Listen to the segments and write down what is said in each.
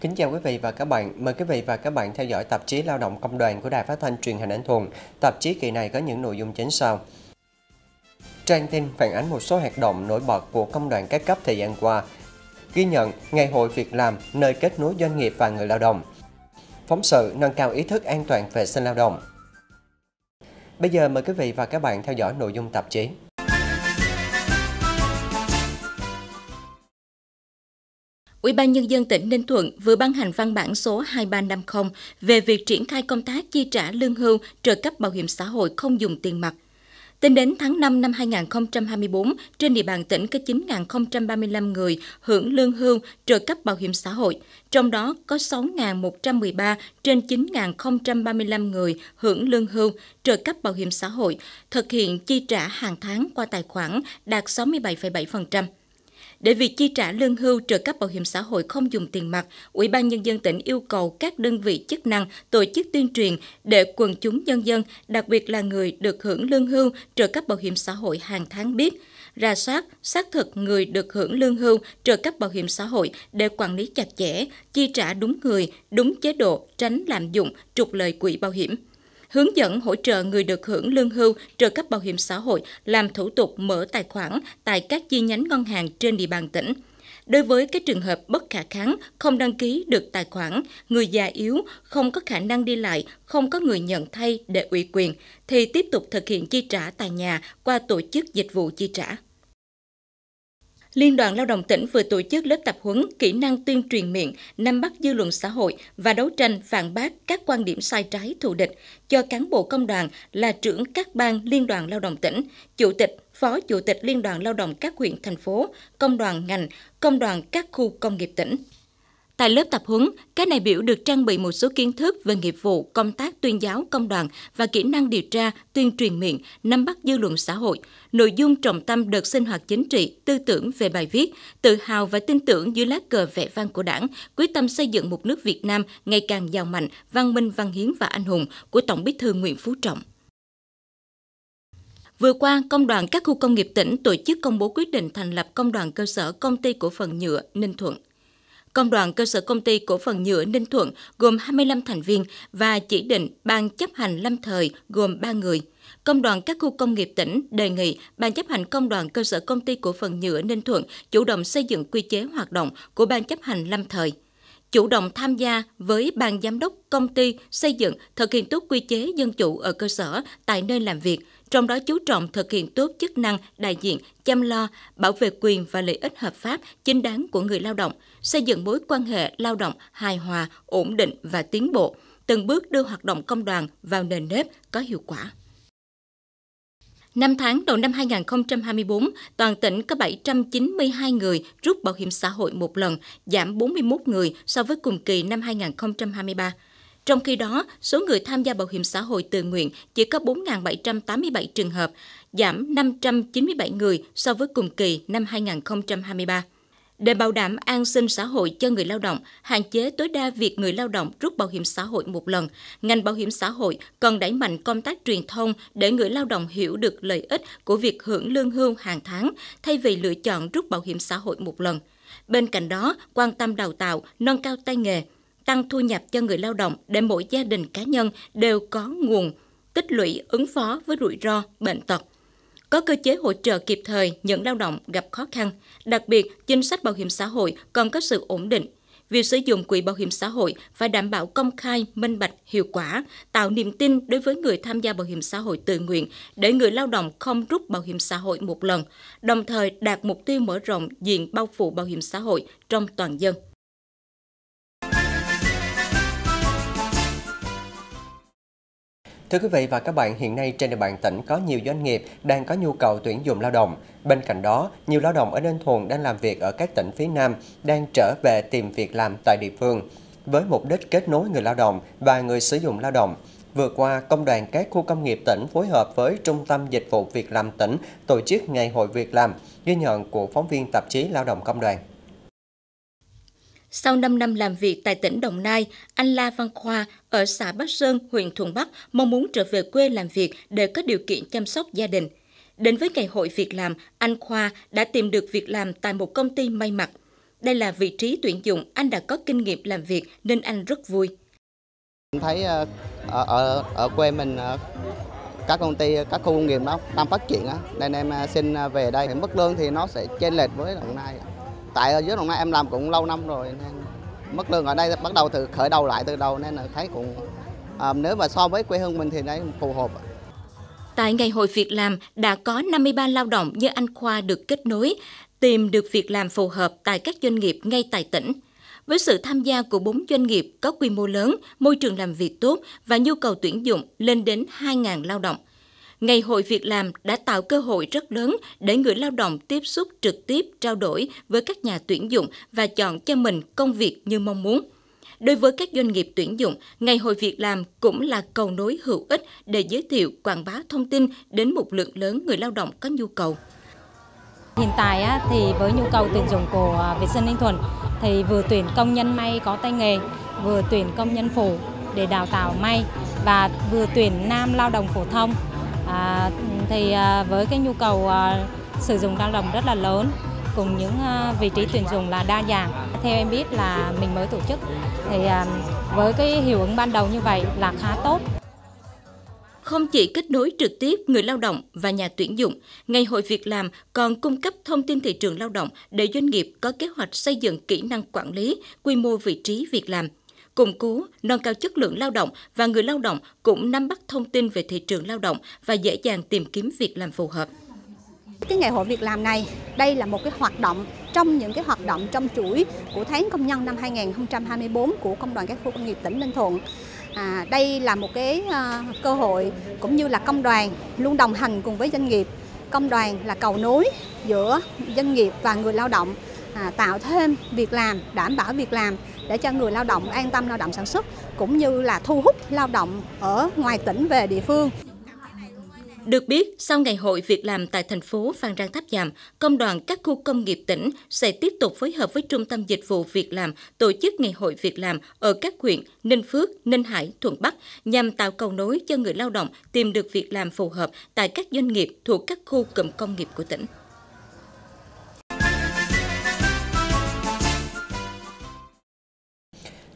Kính chào quý vị và các bạn. Mời quý vị và các bạn theo dõi tạp chí Lao động Công đoàn của Đài Phát thanh Truyền hình Anh Thuận. Tạp chí kỳ này có những nội dung chính sau. Trang tin phản ánh một số hoạt động nổi bật của công đoàn các cấp thời gian qua. Ghi nhận Ngày hội việc làm nơi kết nối doanh nghiệp và người lao động. Phóng sự nâng cao ý thức an toàn vệ sinh lao động. Bây giờ mời quý vị và các bạn theo dõi nội dung tạp chí. Ủy ban nhân dân tỉnh Ninh Thuận vừa ban hành văn bản số 2350 về việc triển khai công tác chi trả lương hưu, trợ cấp bảo hiểm xã hội không dùng tiền mặt. Tính đến tháng 5 năm 2024, trên địa bàn tỉnh có 9.035 người hưởng lương hưu, trợ cấp bảo hiểm xã hội, trong đó có 6.113 trên 9.035 người hưởng lương hưu, trợ cấp bảo hiểm xã hội, thực hiện chi trả hàng tháng qua tài khoản đạt 67,7%. Để việc chi trả lương hưu trợ cấp bảo hiểm xã hội không dùng tiền mặt, Ủy ban Nhân dân tỉnh yêu cầu các đơn vị chức năng tổ chức tuyên truyền để quần chúng nhân dân, đặc biệt là người được hưởng lương hưu trợ cấp bảo hiểm xã hội hàng tháng biết, ra soát, xác thực người được hưởng lương hưu trợ cấp bảo hiểm xã hội để quản lý chặt chẽ, chi trả đúng người, đúng chế độ, tránh lạm dụng, trục lợi quỹ bảo hiểm hướng dẫn hỗ trợ người được hưởng lương hưu trợ cấp bảo hiểm xã hội làm thủ tục mở tài khoản tại các chi nhánh ngân hàng trên địa bàn tỉnh. Đối với các trường hợp bất khả kháng, không đăng ký được tài khoản, người già yếu, không có khả năng đi lại, không có người nhận thay để ủy quyền, thì tiếp tục thực hiện chi trả tại nhà qua tổ chức dịch vụ chi trả. Liên đoàn Lao động tỉnh vừa tổ chức lớp tập huấn kỹ năng tuyên truyền miệng, nắm bắt dư luận xã hội và đấu tranh phản bác các quan điểm sai trái thù địch cho cán bộ công đoàn là trưởng các ban Liên đoàn Lao động tỉnh, chủ tịch, phó chủ tịch Liên đoàn Lao động các huyện thành phố, công đoàn ngành, công đoàn các khu công nghiệp tỉnh. Tại lớp tập huấn, các đại biểu được trang bị một số kiến thức về nghiệp vụ, công tác tuyên giáo công đoàn và kỹ năng điều tra, tuyên truyền miệng, nắm bắt dư luận xã hội. Nội dung trọng tâm đợt sinh hoạt chính trị, tư tưởng về bài viết, tự hào và tin tưởng dưới lá cờ vẻ vang của đảng, quyết tâm xây dựng một nước Việt Nam ngày càng giàu mạnh, văn minh, văn hiến và anh hùng của Tổng bí thư Nguyễn Phú Trọng. Vừa qua, Công đoàn các khu công nghiệp tỉnh tổ chức công bố quyết định thành lập Công đoàn cơ sở Công ty cổ phần nhựa Ninh Thuận. Công đoàn cơ sở công ty cổ phần nhựa Ninh Thuận gồm 25 thành viên và chỉ định ban chấp hành lâm thời gồm 3 người. Công đoàn các khu công nghiệp tỉnh đề nghị Ban chấp hành Công đoàn cơ sở công ty cổ phần nhựa Ninh Thuận chủ động xây dựng quy chế hoạt động của Ban chấp hành lâm thời – chủ động tham gia với ban giám đốc công ty xây dựng thực hiện tốt quy chế dân chủ ở cơ sở tại nơi làm việc, trong đó chú trọng thực hiện tốt chức năng đại diện, chăm lo, bảo vệ quyền và lợi ích hợp pháp chính đáng của người lao động, xây dựng mối quan hệ lao động hài hòa, ổn định và tiến bộ, từng bước đưa hoạt động công đoàn vào nền nếp có hiệu quả. Năm tháng đầu năm 2024, toàn tỉnh có 792 người rút bảo hiểm xã hội một lần, giảm 41 người so với cùng kỳ năm 2023. Trong khi đó, số người tham gia bảo hiểm xã hội tự nguyện chỉ có 4.787 trường hợp, giảm 597 người so với cùng kỳ năm 2023. Để bảo đảm an sinh xã hội cho người lao động, hạn chế tối đa việc người lao động rút bảo hiểm xã hội một lần, ngành bảo hiểm xã hội cần đẩy mạnh công tác truyền thông để người lao động hiểu được lợi ích của việc hưởng lương hưu hàng tháng thay vì lựa chọn rút bảo hiểm xã hội một lần. Bên cạnh đó, quan tâm đào tạo, nâng cao tay nghề, tăng thu nhập cho người lao động để mỗi gia đình cá nhân đều có nguồn tích lũy ứng phó với rủi ro, bệnh tật có cơ chế hỗ trợ kịp thời những lao động gặp khó khăn, đặc biệt chính sách bảo hiểm xã hội còn có sự ổn định. Việc sử dụng quỹ bảo hiểm xã hội phải đảm bảo công khai, minh bạch, hiệu quả, tạo niềm tin đối với người tham gia bảo hiểm xã hội tự nguyện để người lao động không rút bảo hiểm xã hội một lần, đồng thời đạt mục tiêu mở rộng diện bao phủ bảo hiểm xã hội trong toàn dân. Thưa quý vị và các bạn, hiện nay trên địa bàn tỉnh có nhiều doanh nghiệp đang có nhu cầu tuyển dụng lao động. Bên cạnh đó, nhiều lao động ở Ninh Thuận đang làm việc ở các tỉnh phía Nam đang trở về tìm việc làm tại địa phương với mục đích kết nối người lao động và người sử dụng lao động. Vừa qua, Công đoàn các khu công nghiệp tỉnh phối hợp với Trung tâm Dịch vụ Việc làm tỉnh tổ chức Ngày hội Việc làm, ghi nhận của phóng viên tạp chí Lao động Công đoàn. Sau 5 năm làm việc tại tỉnh Đồng Nai, anh La Văn Khoa ở xã Bắc Sơn, huyện Thuận Bắc mong muốn trở về quê làm việc để có điều kiện chăm sóc gia đình. Đến với ngày hội việc làm, anh Khoa đã tìm được việc làm tại một công ty may mặc. Đây là vị trí tuyển dụng anh đã có kinh nghiệm làm việc nên anh rất vui. Mình thấy ờ, ở, ở, ở quê mình ờ, các công ty, các khu công nghiệp nó đang phát triển nên em ờ, xin về đây. Mức lương thì nó sẽ chênh lệch với Đồng Nai tại ở dưới đồng nai em làm cũng lâu năm rồi nên mức lương ở đây bắt đầu từ khởi đầu lại từ đầu nên là thấy cũng à, nếu mà so với quê hương mình thì đấy phù hợp Tại ngày hội việc làm đã có 53 lao động như anh Khoa được kết nối, tìm được việc làm phù hợp tại các doanh nghiệp ngay tại tỉnh. Với sự tham gia của bốn doanh nghiệp có quy mô lớn, môi trường làm việc tốt và nhu cầu tuyển dụng lên đến 2.000 lao động, Ngày hội việc làm đã tạo cơ hội rất lớn để người lao động tiếp xúc trực tiếp, trao đổi với các nhà tuyển dụng và chọn cho mình công việc như mong muốn. Đối với các doanh nghiệp tuyển dụng, Ngày hội việc làm cũng là cầu nối hữu ích để giới thiệu, quảng bá thông tin đến một lượng lớn người lao động có nhu cầu. Hiện tại thì với nhu cầu tuyển dụng của à, Việt Sơn Ninh Thuận thì vừa tuyển công nhân may có tay nghề, vừa tuyển công nhân phụ để đào tạo may và vừa tuyển nam lao động phổ thông À, thì à, với cái nhu cầu à, sử dụng lao động rất là lớn cùng những à, vị trí tuyển dụng là đa dạng. Theo em biết là mình mới tổ chức thì à, với cái hiệu ứng ban đầu như vậy là khá tốt. Không chỉ kết nối trực tiếp người lao động và nhà tuyển dụng, Ngày hội việc làm còn cung cấp thông tin thị trường lao động để doanh nghiệp có kế hoạch xây dựng kỹ năng quản lý, quy mô vị trí việc làm – củng cố, nâng cao chất lượng lao động và người lao động cũng nắm bắt thông tin về thị trường lao động và dễ dàng tìm kiếm việc làm phù hợp. Cái ngày hội việc làm này, đây là một cái hoạt động trong những cái hoạt động trong chuỗi của tháng công nhân năm 2024 của Công đoàn các khu công nghiệp tỉnh Ninh Thuận. À, đây là một cái uh, cơ hội cũng như là công đoàn luôn đồng hành cùng với doanh nghiệp. Công đoàn là cầu nối giữa doanh nghiệp và người lao động à, tạo thêm việc làm, đảm bảo việc làm để cho người lao động an tâm lao động sản xuất cũng như là thu hút lao động ở ngoài tỉnh về địa phương. Được biết, sau ngày hội việc làm tại thành phố Phan Rang Tháp Chàm, công đoàn các khu công nghiệp tỉnh sẽ tiếp tục phối hợp với Trung tâm Dịch vụ Việc làm tổ chức ngày hội việc làm ở các huyện Ninh Phước, Ninh Hải, Thuận Bắc nhằm tạo cầu nối cho người lao động tìm được việc làm phù hợp tại các doanh nghiệp thuộc các khu cụm công nghiệp của tỉnh.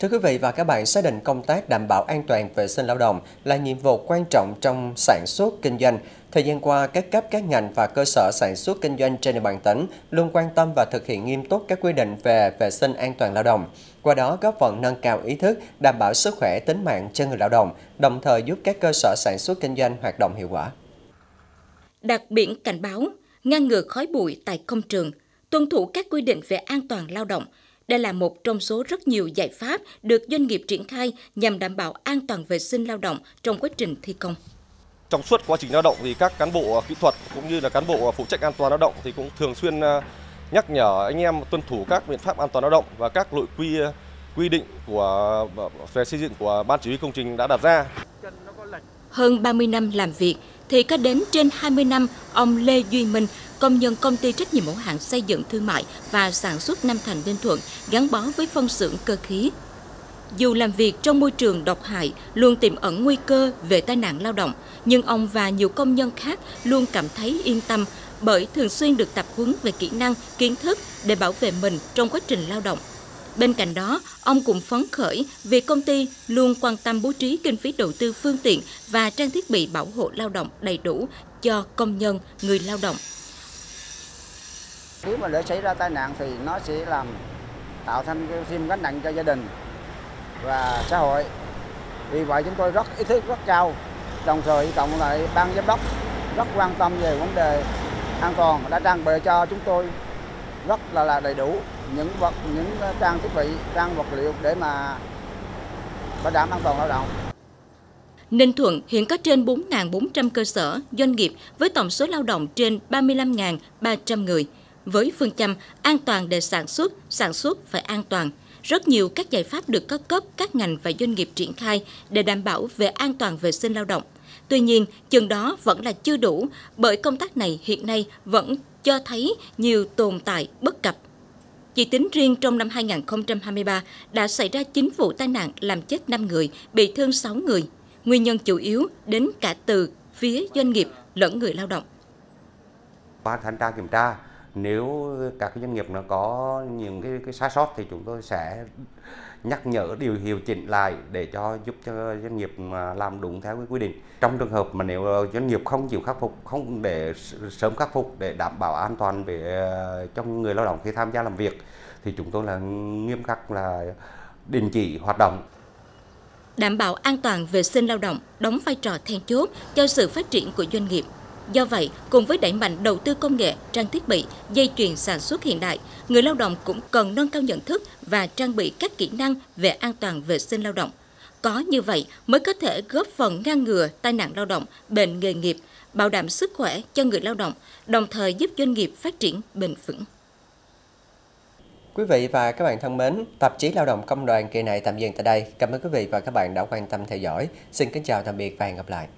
Thưa quý vị và các bạn, xác định công tác đảm bảo an toàn vệ sinh lao động là nhiệm vụ quan trọng trong sản xuất kinh doanh. Thời gian qua, các cấp các ngành và cơ sở sản xuất kinh doanh trên địa bàn tỉnh luôn quan tâm và thực hiện nghiêm túc các quy định về vệ sinh an toàn lao động. Qua đó góp phần nâng cao ý thức, đảm bảo sức khỏe tính mạng cho người lao động, đồng thời giúp các cơ sở sản xuất kinh doanh hoạt động hiệu quả. Đặc biển cảnh báo, ngăn ngừa khói bụi tại công trường, tuân thủ các quy định về an toàn lao động – đây là một trong số rất nhiều giải pháp được doanh nghiệp triển khai nhằm đảm bảo an toàn vệ sinh lao động trong quá trình thi công. Trong suốt quá trình lao động thì các cán bộ kỹ thuật cũng như là cán bộ phụ trách an toàn lao động thì cũng thường xuyên à, nhắc nhở anh em tuân thủ các biện pháp an toàn lao động và các nội quy à, quy định của à, về xây dựng của ban chỉ huy công trình đã đặt ra. Hơn 30 năm làm việc, thì có đến trên 20 năm, ông Lê Duy Minh, công nhân công ty trách nhiệm hữu hạn xây dựng thương mại và sản xuất Nam Thành Ninh Thuận, gắn bó với phân xưởng cơ khí. Dù làm việc trong môi trường độc hại, luôn tiềm ẩn nguy cơ về tai nạn lao động, nhưng ông và nhiều công nhân khác luôn cảm thấy yên tâm bởi thường xuyên được tập huấn về kỹ năng, kiến thức để bảo vệ mình trong quá trình lao động Bên cạnh đó, ông cũng phấn khởi vì công ty luôn quan tâm bố trí kinh phí đầu tư phương tiện và trang thiết bị bảo hộ lao động đầy đủ cho công nhân, người lao động. Nếu mà để xảy ra tai nạn thì nó sẽ làm tạo thành thêm gánh nặng cho gia đình và xã hội. Vì vậy chúng tôi rất ý thức rất cao, đồng thời cộng lại ban giám đốc rất quan tâm về vấn đề an toàn đã trang bị cho chúng tôi rất là, là đầy đủ những vật những ờ, trang thiết bị trang vật liệu để mà bảo đảm an toàn lao động Ninh Thuận hiện có trên 4.400 cơ sở, doanh nghiệp với tổng số lao động trên 35.300 người. Với phương châm an toàn để sản xuất, sản xuất phải an toàn, rất nhiều các giải pháp được các cấp, các ngành và doanh nghiệp triển khai để đảm bảo về an toàn vệ sinh lao động. Tuy nhiên, chừng đó vẫn là chưa đủ bởi công tác này hiện nay vẫn cho thấy nhiều tồn tại bất cập. Chỉ tính riêng trong năm 2023 đã xảy ra 9 vụ tai nạn làm chết 5 người, bị thương 6 người. Nguyên nhân chủ yếu đến cả từ phía doanh nghiệp lẫn người lao động. Qua thanh tra kiểm tra, nếu các doanh nghiệp nó có những cái, cái sai sót thì chúng tôi sẽ nhắc nhở điều hiệu chỉnh lại để cho giúp cho doanh nghiệp làm đúng theo cái quy định trong trường hợp mà nếu doanh nghiệp không chịu khắc phục không để sớm khắc phục để đảm bảo an toàn về ờ, cho người lao động khi tham gia làm việc thì chúng tôi là nghiêm khắc là đình chỉ hoạt động đảm bảo an toàn vệ sinh lao động đóng vai trò then chốt cho sự phát triển của doanh nghiệp Do vậy, cùng với đẩy mạnh đầu tư công nghệ, trang thiết bị, dây chuyền sản xuất hiện đại, người lao động cũng cần nâng cao nhận thức và trang bị các kỹ năng về an toàn vệ sinh lao động. Có như vậy mới có thể góp phần ngăn ngừa tai nạn lao động, bệnh nghề nghiệp, bảo đảm sức khỏe cho người lao động, đồng thời giúp doanh nghiệp phát triển bền vững. Quý vị và các bạn thân mến, tạp chí Lao động Công đoàn kỳ này tạm dừng tại đây. Cảm ơn quý vị và các bạn đã quan tâm theo dõi. Xin kính chào tạm biệt và hẹn gặp lại.